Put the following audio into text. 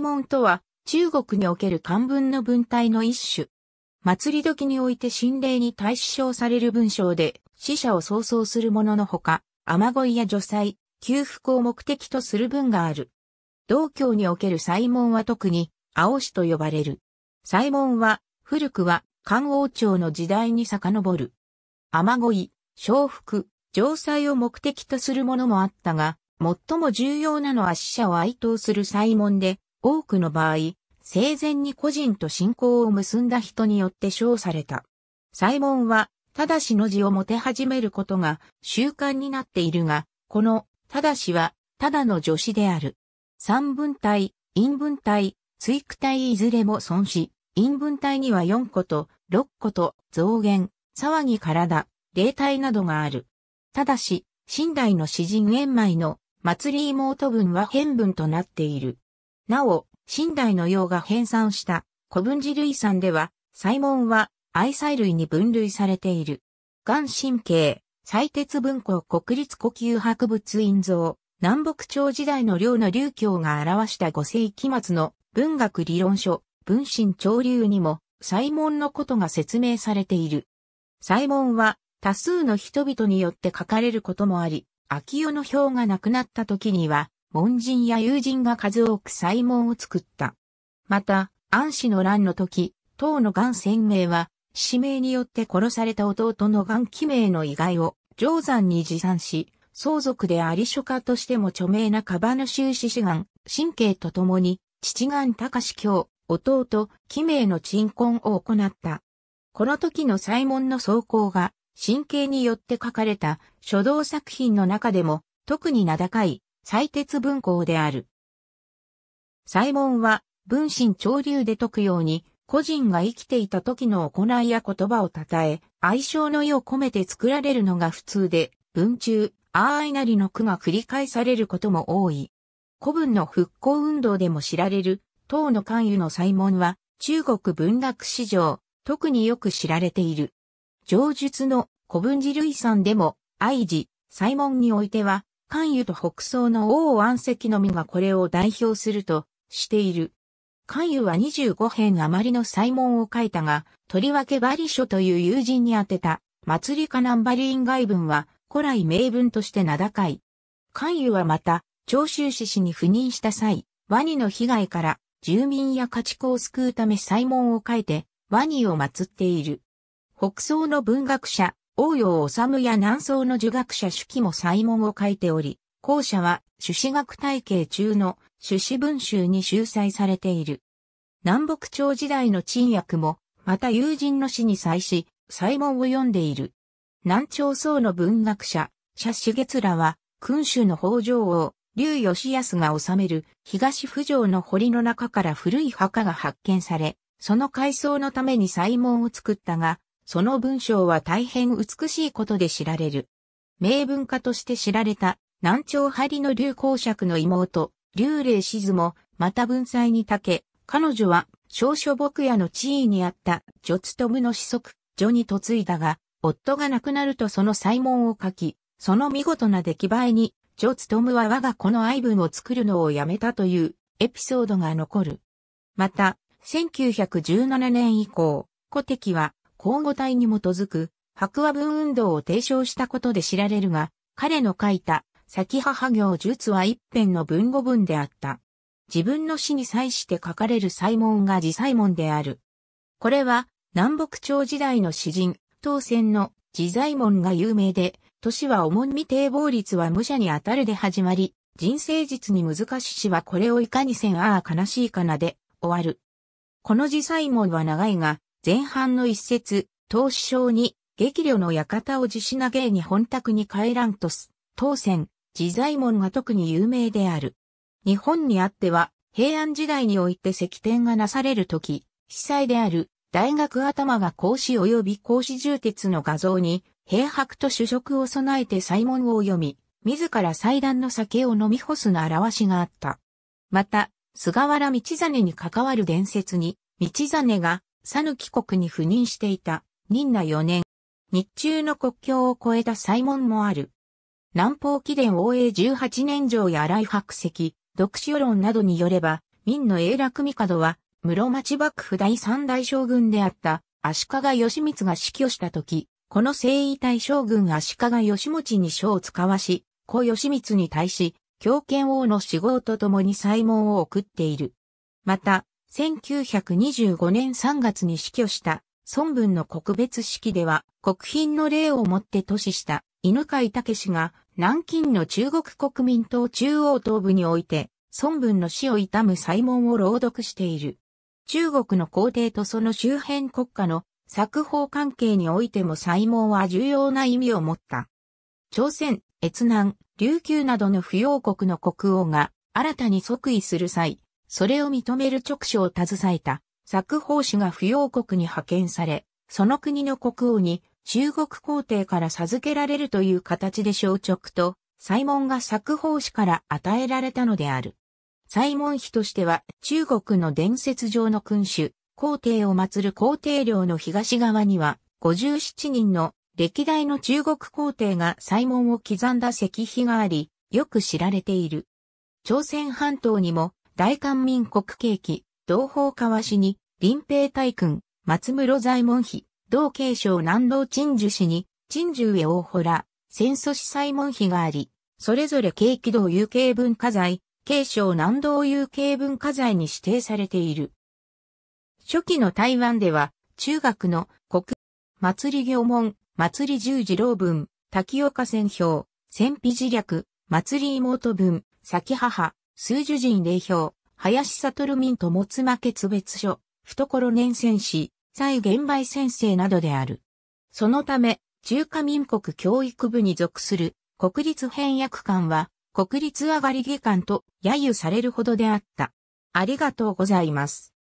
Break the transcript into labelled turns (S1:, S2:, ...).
S1: モンとは、中国における漢文の文体の一種。祭り時において神霊に対称される文章で、死者を創造するもののほか、雨乞いや除災、給付を目的とする文がある。道教におけるモンは特に、青詩と呼ばれる。モンは、古くは、漢王朝の時代に遡る。雨乞い、承福、城塞を目的とするものもあったが、最も重要なのは死者を哀悼する祭文で、多くの場合、生前に個人と信仰を結んだ人によって称された。祭文は、ただしの字を持て始めることが習慣になっているが、この、ただしは、ただの助詞である。三分体、陰文体、追句体いずれも損し、陰文体には四個と六個と増減、騒ぎ体、霊体などがある。ただし、新代の詩人円枚の祭り妹文は変文となっている。なお、新代の用が編纂した古文字類産では、祭文は愛妻類に分類されている。眼神経、西鉄文庫国立呼吸博物院像、南北朝時代の領の流教が表した五世紀末の文学理論書、文神潮流にも、祭文のことが説明されている。祭文は多数の人々によって書かれることもあり、秋代の表が亡くなった時には、門人や友人が数多く祭門を作った。また、安氏の乱の時、唐の元鮮明は、指名によって殺された弟の元紀名の遺骸を、定山に持参し、相続であり書家としても著名なカの修士志願、神経と共に、父願隆教、弟、紀名の鎮魂を行った。この時の祭門の走行が、神経によって書かれた書道作品の中でも特に名高い採鉄文庫である。祭門は文心潮流で解くように個人が生きていた時の行いや言葉を称え、愛称の意を込めて作られるのが普通で、文中、ああいなりの句が繰り返されることも多い。古文の復興運動でも知られる、唐の関与の祭門は、中国文学史上、特によく知られている。上述の古文字類産でも、愛知、西門においては、関羽と北宋の王安石のみがこれを代表するとしている。関羽は25編余りの西門を書いたが、とりわけバリ書という友人に宛てた、祭りかナンバリン外文は、古来名文として名高い。関羽はまた、長州市市に赴任した際、ワニの被害から、住民や家畜を救うため西門を書いて、ワニを祀っている。北宋の文学者、王陽治や南宋の儒学者主記も祭文を書いており、後者は朱子学体系中の朱子文集に集載されている。南北朝時代の陳訳も、また友人の死に際し、祭文を読んでいる。南朝宋の文学者、謝志月らは、君主の北条王、劉義康が治める東府城の堀の中から古い墓が発見され、その改装のために祭文を作ったが、その文章は大変美しいことで知られる。名文家として知られた、南朝張の流行爵の妹、劉霊静も、また文才にたけ、彼女は、少々牧野の地位にあった、女津友の子息、女に嫁いだが、夫が亡くなるとその祭文を書き、その見事な出来栄えに、女津友は我が子の愛文を作るのをやめたという、エピソードが残る。また、1917年以降、古敵は、交互体に基づく白話文運動を提唱したことで知られるが、彼の書いた先母行術は一辺の文語文であった。自分の死に際して書かれる祭文が自祭文である。これは南北朝時代の詩人、当選の自祭門が有名で、年は重み堤防率は武者に当たるで始まり、人生術に難ししはこれをいかにせんああ悲しいかなで終わる。この自祭門は長いが、前半の一節、投資症に、激怒の館を自死な芸に本宅に帰らんとす、当選、自在門が特に有名である。日本にあっては、平安時代において石典がなされるとき、被災である大学頭が孔子及び孔子重鉄の画像に、平白と主食を備えて祭文を読み、自ら祭壇の酒を飲み干すの表しがあった。また、菅原道真に関わる伝説に、道真がサヌ国に赴任していた、任那4年。日中の国境を越えた祭門もある。南方記伝王永18年城や荒井白石、読書論などによれば、民の永楽帝は、室町幕府第三代将軍であった、足利義満が死去した時、この征夷大将軍足利義持に書を使わし、故義満に対し、狂犬王の死亡とともに祭門を送っている。また、1925年3月に死去した孫文の告別式では国賓の礼をもって都市した犬飼武氏が南京の中国国民党中央東部において孫文の死を悼む祭文を朗読している。中国の皇帝とその周辺国家の作法関係においても祭文は重要な意味を持った。朝鮮、越南、琉球などの不要国の国王が新たに即位する際、それを認める直書を携えた、作法師が不要国に派遣され、その国の国王に中国皇帝から授けられるという形で小直と、西門が作法師から与えられたのである。西門妃としては中国の伝説上の君主、皇帝を祀る皇帝陵の東側には、57人の歴代の中国皇帝が西門を刻んだ石碑があり、よく知られている。朝鮮半島にも大韓民国景気、同胞川氏に、林平大君、松室左衛門妃、同慶省南道鎮守氏に、鎮守へ大洞、戦祖司祭門妃があり、それぞれ景気道有形文化財、慶省南道有形文化財に指定されている。初期の台湾では、中学の国、祭り行門、祭り十字楼文、滝岡戦表、戦費自略、祭り妹文、先母、数樹人霊表、林悟民ともつま決別所、懐年戦士、蔡元梅先生などである。そのため、中華民国教育部に属する国立変訳館は、国立上がり下館と揶揄されるほどであった。ありがとうございます。